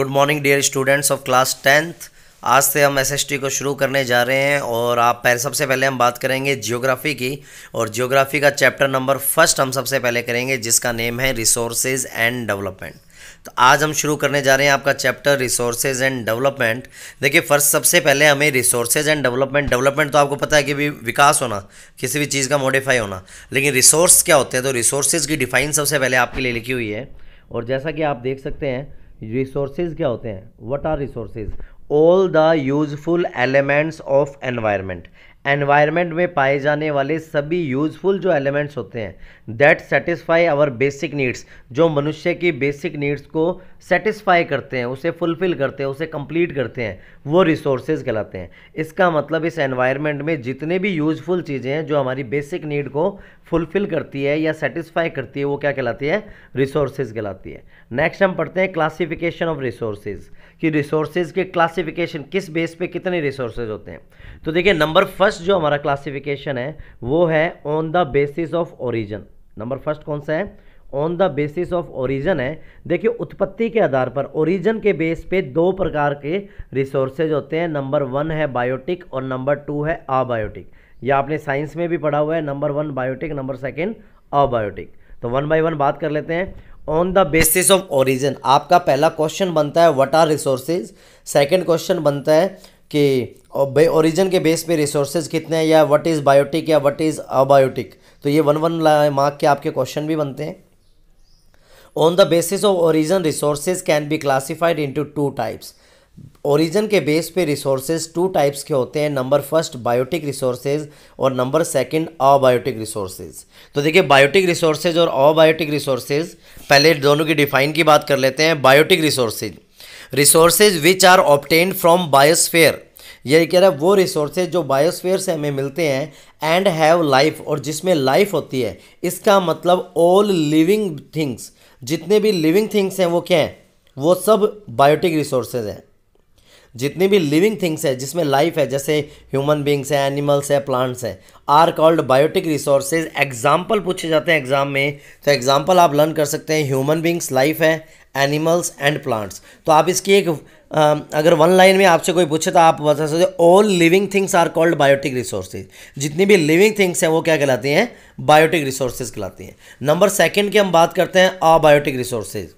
good morning dear students of class tenth आज से हम एस को शुरू करने जा रहे हैं और आप पहले सबसे पहले हम बात करेंगे जियोग्राफी की और जियोग्राफी का चैप्टर नंबर फर्स्ट हम सबसे पहले करेंगे जिसका नेम है रिसोर्सेज एंड डेवलपमेंट तो आज हम शुरू करने जा रहे हैं आपका चैप्टर रिसोर्सेज एंड डेवलपमेंट देखिए फर्स्ट सबसे पहले हमें रिसोर्सेज एंड डेवलपमेंट डेवलपमेंट तो आपको पता है कि भी विकास होना किसी भी चीज़ का मॉडिफाई होना लेकिन रिसोर्स क्या होते हैं तो रिसोर्सेज की डिफाइन सबसे पहले आपके लिए लिखी हुई है और जैसा कि आप देख सकते हैं रिसोर्सेज क्या होते हैं what are resources all the useful elements of environment environment में पाए जाने वाले सभी यूजफुल जो एलिमेंट्स होते हैं that satisfy our basic needs जो मनुष्य की बेसिक नीड्स को सेटिस्फाई करते हैं उसे फुलफिल करते हैं उसे कंप्लीट करते हैं वो रिसोर्सेज कहलाते हैं इसका मतलब इस एनवायरनमेंट में जितने भी यूजफुल चीज़ें हैं जो हमारी बेसिक नीड को फुलफिल करती है या सेटिस्फाई करती है वो क्या कहलाती है रिसोर्सेज कहलाती है नेक्स्ट हम पढ़ते हैं क्लासिफिकेशन ऑफ रिसोर्सेज कि रिसोर्सेज के क्लासिफिकेशन किस बेस पे कितने रिसोर्सेज होते हैं तो देखिए नंबर फर्स्ट फर्स्ट जो हमारा क्लासिफिकेशन है वो है on the basis of origin number first कौन सा है on the basis of origin है देखिए उत्पत्ति के आधार पर ओरिजन के बेस पे दो प्रकार के रिसोर्सेज होते हैं नंबर वन है बायोटिक और नंबर टू है आबायोटिक यह आपने साइंस में भी पढ़ा हुआ है number one biotic number second abiotic तो वन बाई वन बात कर लेते हैं on the basis of origin आपका पहला क्वेश्चन बनता है what are resources second question बनता है कि ओरिजिन के बेस पे रिसोर्सेज कितने हैं या व्हाट इज़ बायोटिक या व्हाट इज़ अबायोटिक तो ये वन वन मार्क के आपके क्वेश्चन भी बनते हैं on the basis of origin resources can be classified into two types origin के बेस पे रिसोर्सेज टू टाइप्स के होते हैं नंबर फर्स्ट बायोटिक रिसोर्सेज और नंबर सेकंड अबायोटिक रिसोर्सेज तो देखिए बायोटिक रिसोर्सेज और अबायोटिक रिसोर्सेज पहले दोनों की डिफाइन की बात कर लेते हैं biotic resources resources which are obtain from biosphere ये कह रहा है वो रिसोर्सेज जो बायोस्फेयर से हमें मिलते हैं एंड हैव लाइफ और जिसमें लाइफ होती है इसका मतलब ऑल लिविंग थिंग्स जितने भी लिविंग थिंग्स हैं वो क्या हैं वो सब बायोटिक रिसोर्सेज हैं जितनी भी लिविंग थिंग्स है जिसमें लाइफ है जैसे ह्यूमन बींग्स हैं एनिमल्स है प्लांट्स हैं are called biotic resources example पूछे जाते हैं एग्जाम में तो एग्जाम्पल आप लर्न कर सकते हैं ह्यूमन बींग्स लाइफ है एनिमल्स एंड प्लांट्स तो आप इसकी एक Um, अगर वन लाइन में आपसे कोई पूछे तो आप बता सकते all living things are called biotic resources जितनी भी लिविंग थिंग्स हैं वो क्या कहलाती हैं बायोटिक रिसोर्सेज कहलाती हैं नंबर सेकंड की हम बात करते हैं abiotic resources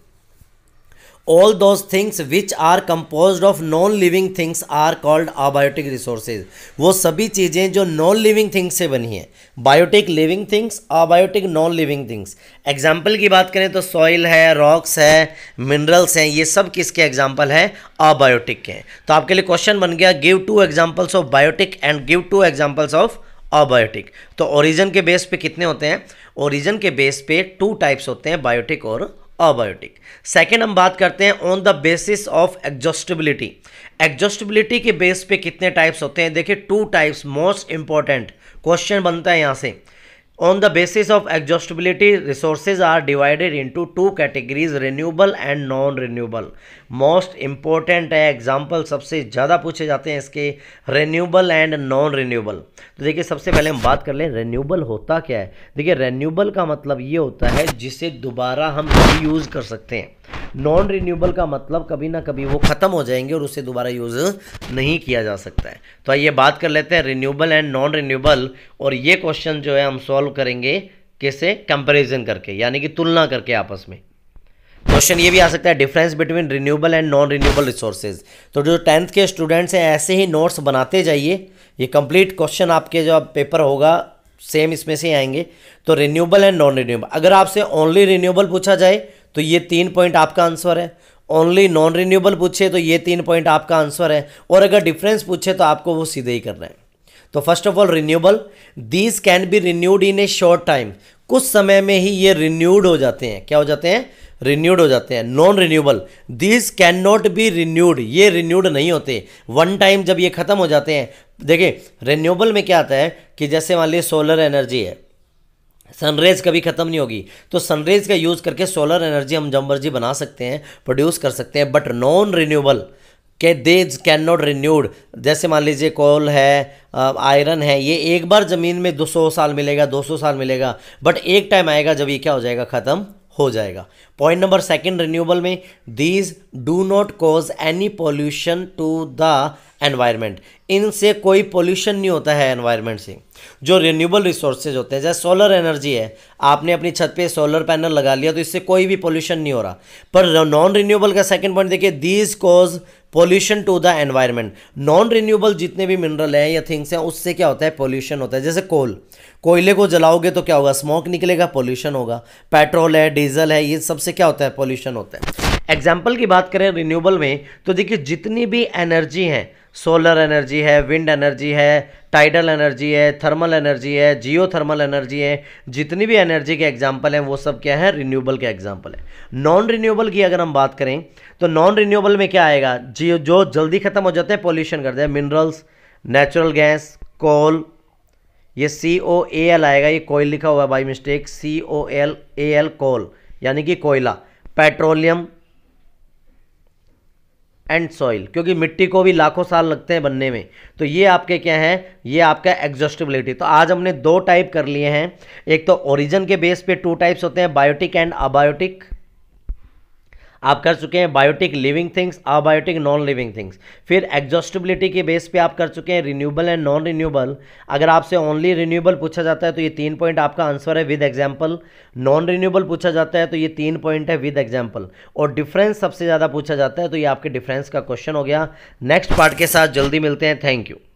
all those things which are compose of non living things are called abiotic resources वो सभी चीज़ें जो नॉन लिविंग थिंग्स से बनी हैं biotic living things abiotic non living things example की बात करें तो सॉइल है रॉक्स है मिनरल्स हैं ये सब किसके एग्जाम्पल हैं आबायोटिक के हैं तो आपके लिए क्वेश्चन बन गया give two examples of biotic and give two examples of abiotic तो ओरिजन के बेस पे कितने होते हैं ओरिजन के बेस पे टू टाइप्स होते हैं बायोटिक और अबायोटिक सेकेंड हम बात करते हैं on the basis of exhaustibility exhaustibility के बेस पे कितने टाइप्स होते हैं देखिए two types most important question बनता है यहाँ से on the basis of exhaustibility resources are divided into two categories renewable and non renewable most important है एग्जाम्पल सबसे ज़्यादा पूछे जाते हैं इसके रेन्यूबल एंड नॉन रेन्यूबल तो देखिए सबसे पहले हम बात कर लें रेन्यूबल होता क्या है देखिए रेन्यूबल का मतलब ये होता है जिसे दोबारा हम रीयूज़ कर सकते हैं नॉन रिन्यूएबल का मतलब कभी ना कभी वो ख़त्म हो जाएंगे और उसे दोबारा यूज़ नहीं किया जा सकता है तो आइए बात कर लेते हैं रिन्यूएबल एंड नॉन रिन्यूएबल और ये क्वेश्चन जो है हम सॉल्व करेंगे कैसे कंपेरिजन करके यानी कि तुलना करके आपस में क्वेश्चन ये भी आ सकता है difference between renewable and non renewable resources तो जो टेंथ के स्टूडेंट्स हैं ऐसे ही नोट्स बनाते जाइए ये कंप्लीट क्वेश्चन आपके जो पेपर होगा सेम इसमें से आएंगे तो रिन्यूएबल एंड नॉन रिन्यूएबल अगर आपसे ओनली रिन्यूएबल पूछा जाए तो ये तीन पॉइंट आपका आंसर है ओनली नॉन रिन्यूएबल पूछे तो ये तीन पॉइंट आपका आंसर है और अगर डिफरेंस पूछे तो आपको वो सीधे ही करना है तो first of all renewable these can be renewed in a short time कुछ समय में ही ये रिन्यूड हो जाते हैं क्या हो जाते हैं रिन्यूड हो जाते हैं non renewable this can not be renewed ये रिन्यूड नहीं होते वन टाइम जब ये खत्म हो जाते हैं देखिए रिन्यूएबल में क्या आता है कि जैसे मान लीजिए सोलर एनर्जी है सनरेज कभी ख़त्म नहीं होगी तो सनरेज का यूज़ करके सोलर एनर्जी हम जम मर्जी बना सकते हैं प्रोड्यूस कर सकते हैं बट नॉन रिन्यूएबल के दे कैन नॉट रिन्यूड जैसे मान लीजिए कोल है आयरन है ये एक बार ज़मीन में 200 साल मिलेगा 200 साल मिलेगा बट एक टाइम आएगा जब ये क्या हो जाएगा ख़त्म हो जाएगा पॉइंट नंबर सेकंड रिन्यूएबल में these do not cause any pollution to the environment इनसे कोई पोल्यूशन नहीं होता है एनवायरनमेंट से जो रिन्यूएबल रिसोर्सेज होते हैं जैसे सोलर एनर्जी है आपने अपनी छत पे सोलर पैनल लगा लिया तो इससे कोई भी पोल्यूशन नहीं हो रहा पर नॉन रिन्यूएबल का सेकंड पॉइंट देखिए these cause pollution to the environment non renewable जितने भी मिनरल हैं या थिंग्स हैं उससे क्या होता है पॉल्यूशन होता है जैसे कोल कोयले को जलाओगे तो क्या होगा स्मोक निकलेगा पॉल्यूशन होगा पेट्रोल है डीजल है ये सबसे क्या होता है पॉल्यूशन होता है एग्जाम्पल की बात करें रिन्यूएबल में तो देखिए जितनी भी एनर्जी है सोलर एनर्जी है विंड एनर्जी है टाइडल एनर्जी है थर्मल एनर्जी है जियो थर्मल एनर्जी है जितनी भी एनर्जी के एग्जाम्पल हैं वो सब क्या है रिन्यूएबल के एग्जाम्पल है नॉन रिन्यूएबल की अगर हम बात करें तो नॉन रिन्यूएबल में क्या आएगा जियो जो जल्दी ख़त्म हो जाते हैं पॉल्यूशन करते हैं मिनरल्स नेचुरल गैस कोल ये सी ओ ए एल आएगा ये कोयल लिखा हुआ है by mistake C O A L coal कोल यानी कि कोयला पेट्रोलियम एंड सॉइल क्योंकि मिट्टी को भी लाखों साल लगते हैं बनने में तो ये आपके क्या है ये आपका एग्जॉस्टिबिलिटी तो आज हमने दो टाइप कर लिए हैं एक तो ओरिजिन के बेस पे टू टाइप्स होते हैं बायोटिक एंड अबायोटिक आप कर चुके हैं biotic living things abiotic non living things फिर एग्जॉस्टिबिलिटी के बेस पे आप कर चुके हैं रिन्यूएबल एंड नॉन रिन्यूएबल अगर आपसे ओनली रिन्यूएबल पूछा जाता है तो ये तीन पॉइंट आपका आंसर है विद एग्जाम्पल नॉन रिन्यूएबल पूछा जाता है तो ये तीन पॉइंट है विद एग्जाम्पल और डिफरेंस सबसे ज़्यादा पूछा जाता है तो ये आपके डिफरेंस का क्वेश्चन हो गया नेक्स्ट पार्ट के साथ जल्दी मिलते हैं थैंक यू